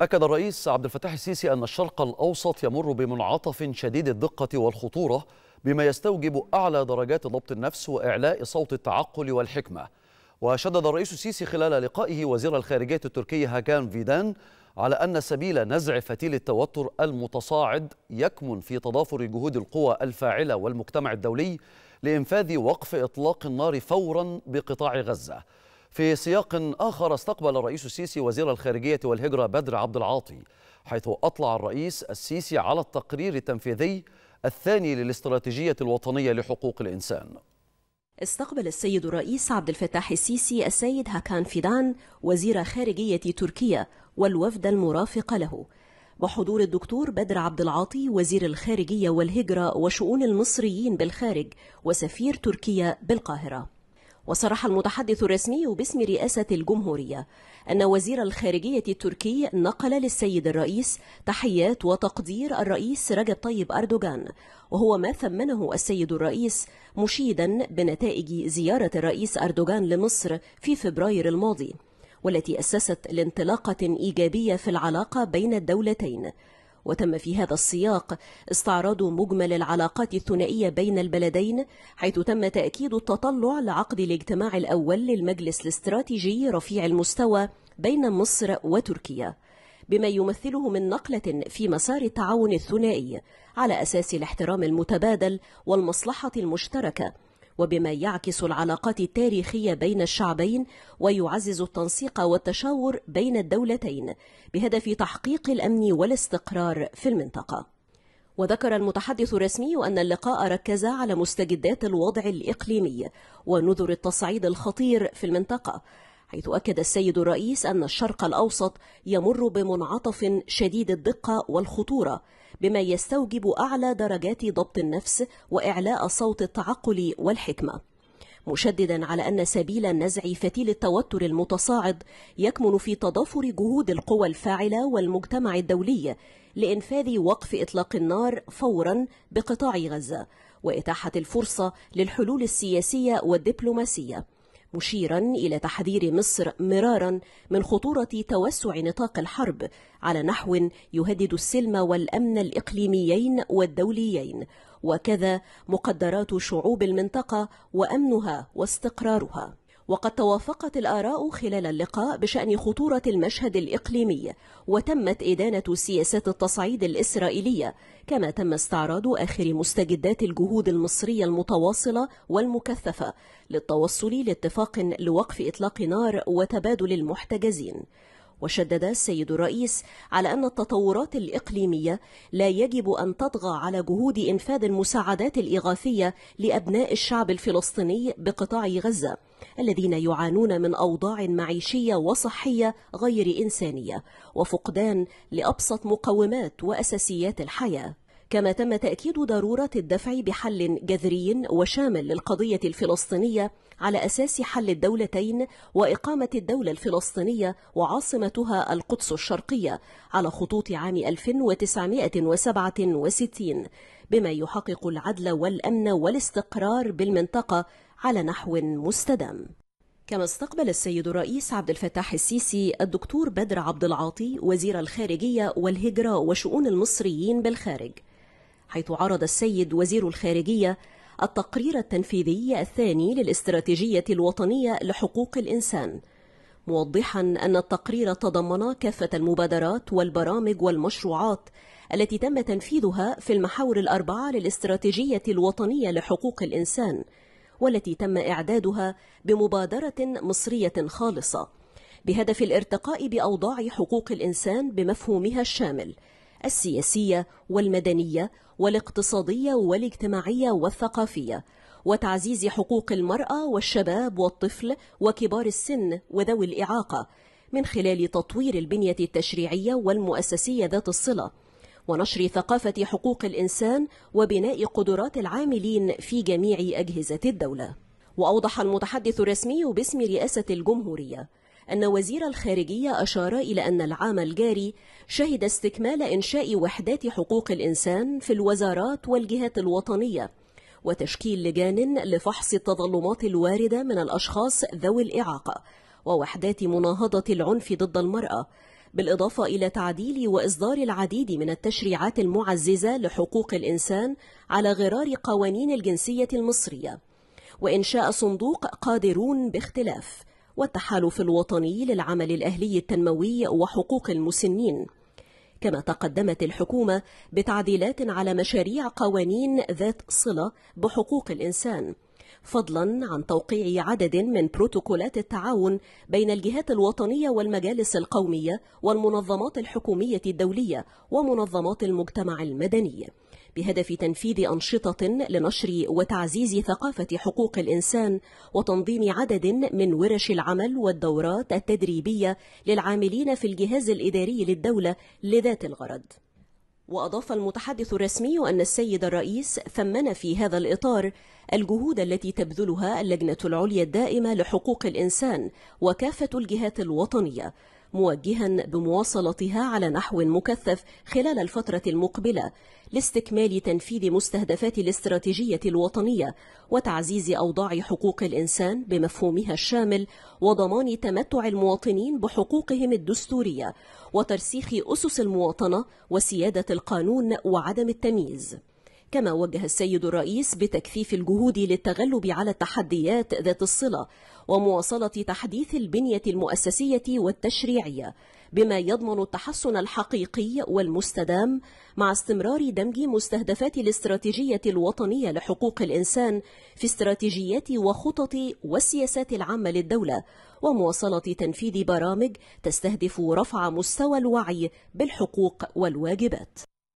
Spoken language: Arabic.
أكد الرئيس عبد الفتاح السيسي أن الشرق الأوسط يمر بمنعطف شديد الدقة والخطورة بما يستوجب أعلى درجات ضبط النفس وإعلاء صوت التعقل والحكمة وشدد الرئيس السيسي خلال لقائه وزير الخارجية التركي هاكان فيدان على أن سبيل نزع فتيل التوتر المتصاعد يكمن في تضافر جهود القوى الفاعلة والمجتمع الدولي لإنفاذ وقف إطلاق النار فورا بقطاع غزة في سياق آخر استقبل الرئيس السيسي وزير الخارجية والهجرة بدر عبد العاطي حيث أطلع الرئيس السيسي على التقرير التنفيذي الثاني للاستراتيجية الوطنية لحقوق الإنسان استقبل السيد الرئيس عبد الفتاح السيسي السيد هاكان فيدان وزير خارجية تركيا والوفد المرافق له وحضور الدكتور بدر عبد العاطي وزير الخارجية والهجرة وشؤون المصريين بالخارج وسفير تركيا بالقاهرة وصرح المتحدث الرسمي باسم رئاسة الجمهورية أن وزير الخارجية التركي نقل للسيد الرئيس تحيات وتقدير الرئيس رجب طيب أردوغان وهو ما ثمنه السيد الرئيس مشيدا بنتائج زيارة الرئيس أردوغان لمصر في فبراير الماضي والتي أسست لانطلاقة إيجابية في العلاقة بين الدولتين وتم في هذا السياق استعراض مجمل العلاقات الثنائية بين البلدين حيث تم تأكيد التطلع لعقد الاجتماع الأول للمجلس الاستراتيجي رفيع المستوى بين مصر وتركيا بما يمثله من نقلة في مسار التعاون الثنائي على أساس الاحترام المتبادل والمصلحة المشتركة وبما يعكس العلاقات التاريخية بين الشعبين ويعزز التنسيق والتشاور بين الدولتين بهدف تحقيق الأمن والاستقرار في المنطقة وذكر المتحدث الرسمي أن اللقاء ركز على مستجدات الوضع الإقليمي ونذر التصعيد الخطير في المنطقة حيث أكد السيد الرئيس أن الشرق الأوسط يمر بمنعطف شديد الدقة والخطورة بما يستوجب أعلى درجات ضبط النفس وإعلاء صوت التعقل والحكمة مشددا على أن سبيل النزع فتيل التوتر المتصاعد يكمن في تضافر جهود القوى الفاعلة والمجتمع الدولي لإنفاذ وقف إطلاق النار فورا بقطاع غزة وإتاحة الفرصة للحلول السياسية والدبلوماسية مشيرا إلى تحذير مصر مرارا من خطورة توسع نطاق الحرب على نحو يهدد السلم والأمن الإقليميين والدوليين وكذا مقدرات شعوب المنطقة وأمنها واستقرارها وقد توافقت الآراء خلال اللقاء بشأن خطورة المشهد الإقليمي وتمت إدانة سياسات التصعيد الإسرائيلية كما تم استعراض آخر مستجدات الجهود المصرية المتواصلة والمكثفة للتوصل لاتفاق لوقف إطلاق نار وتبادل المحتجزين وشدد السيد الرئيس على أن التطورات الإقليمية لا يجب أن تطغى على جهود إنفاذ المساعدات الإغاثية لأبناء الشعب الفلسطيني بقطاع غزة الذين يعانون من أوضاع معيشية وصحية غير إنسانية وفقدان لأبسط مقومات وأساسيات الحياة كما تم تأكيد ضرورة الدفع بحل جذري وشامل للقضية الفلسطينية على أساس حل الدولتين وإقامة الدولة الفلسطينية وعاصمتها القدس الشرقية على خطوط عام 1967 بما يحقق العدل والأمن والاستقرار بالمنطقة على نحو مستدام كما استقبل السيد الرئيس عبد الفتاح السيسي الدكتور بدر عبد العاطي وزير الخارجية والهجرة وشؤون المصريين بالخارج حيث عرض السيد وزير الخارجية التقرير التنفيذي الثاني للاستراتيجية الوطنية لحقوق الإنسان موضحا أن التقرير تضمن كافة المبادرات والبرامج والمشروعات التي تم تنفيذها في المحاور الأربعة للاستراتيجية الوطنية لحقوق الإنسان والتي تم إعدادها بمبادرة مصرية خالصة بهدف الارتقاء بأوضاع حقوق الإنسان بمفهومها الشامل السياسية والمدنية والاقتصادية والاجتماعية والثقافية وتعزيز حقوق المرأة والشباب والطفل وكبار السن وذوي الإعاقة من خلال تطوير البنية التشريعية والمؤسسية ذات الصلة ونشر ثقافة حقوق الإنسان وبناء قدرات العاملين في جميع أجهزة الدولة وأوضح المتحدث الرسمي باسم رئاسة الجمهورية أن وزير الخارجية أشار إلى أن العام الجاري شهد استكمال إنشاء وحدات حقوق الإنسان في الوزارات والجهات الوطنية وتشكيل لجان لفحص التظلمات الواردة من الأشخاص ذوي الإعاقة ووحدات مناهضة العنف ضد المرأة بالإضافة إلى تعديل وإصدار العديد من التشريعات المعززة لحقوق الإنسان على غرار قوانين الجنسية المصرية وإنشاء صندوق قادرون باختلاف والتحالف الوطني للعمل الأهلي التنموي وحقوق المسنين كما تقدمت الحكومة بتعديلات على مشاريع قوانين ذات صلة بحقوق الإنسان فضلا عن توقيع عدد من بروتوكولات التعاون بين الجهات الوطنية والمجالس القومية والمنظمات الحكومية الدولية ومنظمات المجتمع المدني بهدف تنفيذ أنشطة لنشر وتعزيز ثقافة حقوق الإنسان وتنظيم عدد من ورش العمل والدورات التدريبية للعاملين في الجهاز الإداري للدولة لذات الغرض وأضاف المتحدث الرسمي أن السيد الرئيس ثمن في هذا الإطار الجهود التي تبذلها اللجنة العليا الدائمة لحقوق الإنسان وكافة الجهات الوطنية موجها بمواصلتها على نحو مكثف خلال الفترة المقبلة لاستكمال تنفيذ مستهدفات الاستراتيجية الوطنية وتعزيز أوضاع حقوق الإنسان بمفهومها الشامل وضمان تمتع المواطنين بحقوقهم الدستورية وترسيخ أسس المواطنة وسيادة القانون وعدم التمييز كما وجه السيد الرئيس بتكثيف الجهود للتغلب على التحديات ذات الصلة ومواصلة تحديث البنية المؤسسية والتشريعية بما يضمن التحسن الحقيقي والمستدام مع استمرار دمج مستهدفات الاستراتيجية الوطنية لحقوق الإنسان في استراتيجيات وخطط والسياسات العامة للدولة ومواصلة تنفيذ برامج تستهدف رفع مستوى الوعي بالحقوق والواجبات